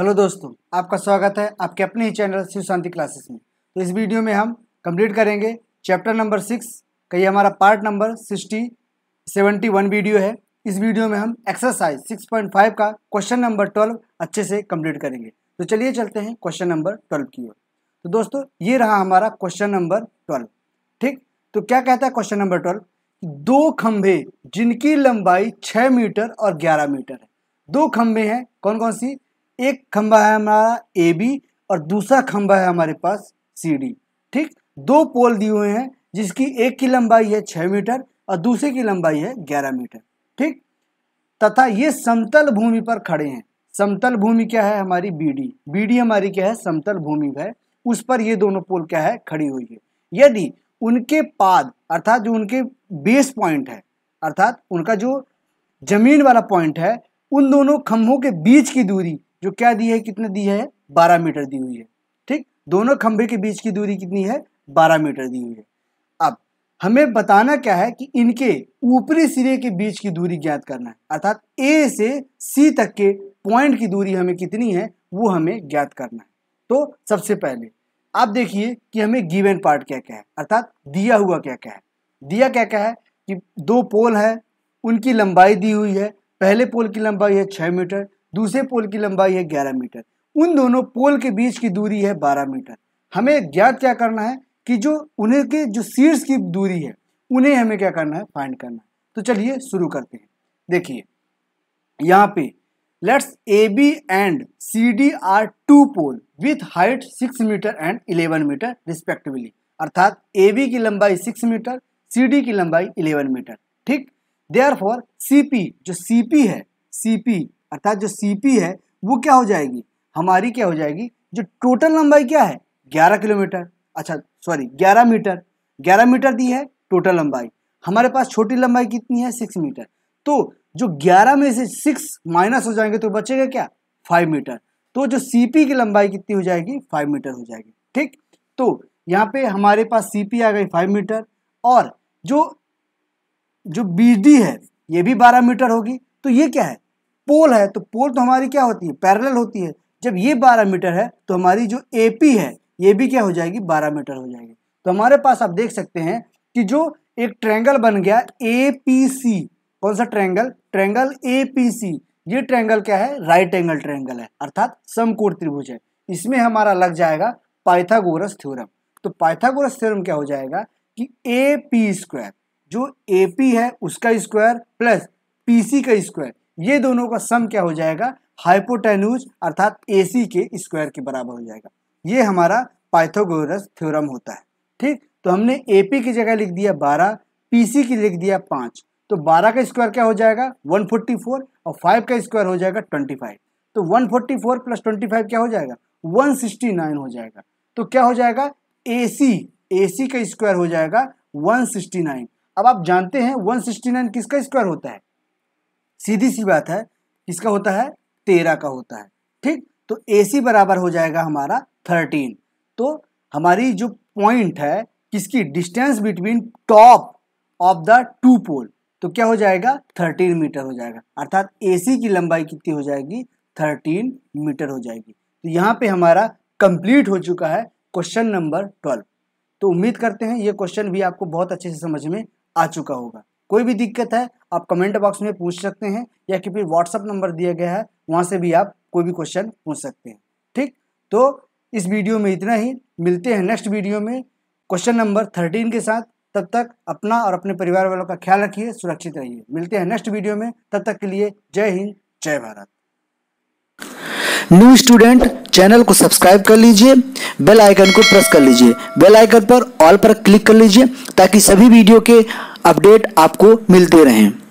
hello दोस्तों आपका स्वागत है आपके अपने ही चैनल शिव शांति क्लासेस में तो इस वीडियो में हम कंप्लीट करेंगे चैप्टर नंबर सिक्स का ये हमारा part number sixty seventy one video है इस वीडियो में हम एक्सरसाइज सिक्स पॉइंट फाइव का क्वेश्चन नंबर ट्वेल्व अच्छे से कंप्लीट करेंगे तो चलिए चलते हैं क्वेश्चन नंबर ट्वेल्व की ओर तो दोस्तों ये रहा हमारा क्वेश्चन नंबर ट्वेल्व ठीक तो क्या कहता है क्वेश्चन नंबर ट्वेल्व दो खंभे जिनकी लंबाई छः मीटर और ग्यारह मीटर है दो खंभे हैं कौन कौन सी एक खंभा है हमारा ए बी और दूसरा खंभा है हमारे पास सी डी ठीक दो पोल दिए हुए हैं जिसकी एक की लंबाई है छः मीटर और दूसरे की लंबाई है ग्यारह मीटर ठीक तथा ये समतल भूमि पर खड़े हैं समतल भूमि क्या है हमारी बी डी बी डी हमारी क्या है समतल भूमि है उस पर ये दोनों पोल क्या है खड़ी हुई है यदि उनके पाद अर्थात जो उनके बेस पॉइंट है अर्थात उनका जो जमीन वाला पॉइंट है उन दोनों खंभों के बीच की दूरी जो क्या दी है कितने दी है बारह मीटर दी हुई है ठीक दोनों खंभे के बीच की दूरी कितनी है बारह मीटर दी हुई है अब हमें बताना क्या है कि इनके ऊपरी सिरे के बीच की दूरी ज्ञात करना है अर्थात ए से सी तक के पॉइंट की दूरी हमें कितनी है वो हमें ज्ञात करना है तो सबसे पहले आप देखिए कि हमें गिवन पार्ट क्या क्या है अर्थात दिया हुआ क्या क्या है दिया क्या क्या है कि दो पोल है उनकी लंबाई दी हुई है पहले पोल की लंबाई है छः मीटर दूसरे पोल की लंबाई है ग्यारह मीटर उन दोनों पोल के बीच की दूरी है बारह मीटर हमें ज्ञात क्या करना है कि जो उन्हें के जो शीर्ष की दूरी है उन्हें हमें क्या करना है फाइंड करना है तो चलिए शुरू करते हैं देखिए यहाँ पे let's A B and C D are two pole with height six metre and eleven metre respectively अर्थात ए बी की लंबाई सिक्स मीटर सी डी की लंबाई इलेवन मीटर ठीक देयर फॉर सी पी जो सी पी है सी पी अर्थात जो सी पी है वो क्या हो जाएगी हमारी क्या हो जाएगी जो टोटल लंबाई क्या है ग्यारह किलोमीटर अच्छा सॉरी ग्यारह मीटर ग्यारह मीटर दी है टोटल लंबाई हमारे पास छोटी लंबाई कितनी है सिक्स मीटर तो जो ग्यारह में से सिक्स माइनस हो जाएंगे तो बचेगा क्या फाइव मीटर तो जो सी पी की लंबाई कितनी हो जाएगी फाइव मीटर हो जाएगी ठीक तो यहाँ पे हमारे पास सी पी आ गई फाइव मीटर और जो जो बी डी है ये भी बारह मीटर होगी तो ये क्या है पोल है तो पोल तो हमारी क्या होती है पैरेलल होती है जब ये बारह मीटर है तो हमारी जो ए पी है ये भी क्या हो जाएगी बारह मीटर हो जाएगी तो हमारे पास आप देख सकते हैं कि जो एक ट्रैंगल बन गया ए पी सी कौन सा triangle triangle A P C ये ट्रैंगल क्या है राइट एंगल ट्रैंगल है अर्थात समकोण त्रिभुज है इसमें हमारा लग जाएगा पाइथागोरस थ्योरम तो पाइथागोरस थ्योरम क्या हो जाएगा कि ए पी स्क्वायर जो ए पी है उसका स्क्वायर प्लस पी सी का स्क्वायर ये दोनों का सम क्या हो जाएगा हाइपोटेनूज अर्थात ए के स्क्वायर के बराबर हो जाएगा ये हमारा पाइथोगोरस थ्योरम होता है ठीक तो हमने ए की जगह लिख दिया बारह पी की लिख दिया पाँच तो बारह का स्क्वायर क्या हो जाएगा वन फोर्टी फोर और फाइव का स्क्वायर हो जाएगा ट्वेंटी फाइव तो one forty four plus twenty five क्या हो जाएगा वन सिक्सटी नाइन हो जाएगा तो क्या हो जाएगा ए सी ए सी का स्क्वायर हो जाएगा वन सिक्सटी नाइन अब आप जानते हैं वन सिक्सटी नाइन किसका स्क्वायर होता है सीधी सी बात है किसका होता है तेरह का होता है ठीक तो ए सी बराबर हो जाएगा हमारा थर्टीन तो हमारी जो पॉइंट है किसकी distance between top of the two pole तो क्या हो जाएगा थर्टीन मीटर हो जाएगा अर्थात ए सी की लंबाई कितनी हो जाएगी थर्टीन मीटर हो जाएगी तो यहाँ पे हमारा कंप्लीट हो चुका है क्वेश्चन नंबर ट्वेल्व तो उम्मीद करते हैं ये क्वेश्चन भी आपको बहुत अच्छे से समझ में आ चुका होगा कोई भी दिक्कत है आप कमेंट बॉक्स में पूछ सकते हैं या कि फिर व्हाट्सअप नंबर दिया गया है वहाँ से भी आप कोई भी क्वेश्चन पूछ सकते हैं ठीक तो इस वीडियो में इतना ही मिलते हैं नेक्स्ट वीडियो में क्वेश्चन नंबर थर्टीन के साथ तब तक अपना और अपने परिवार वालों का ख्याल रखिए सुरक्षित रहिए मिलते हैं नेक्स्ट वीडियो में तब तक के लिए जय हिंद जय भारत न्यू स्टूडेंट चैनल को सब्सक्राइब कर लीजिए बेल आइकन को प्रेस कर लीजिए बेल आइकन पर ऑल पर क्लिक कर लीजिए ताकि सभी वीडियो के अपडेट आपको मिलते रहें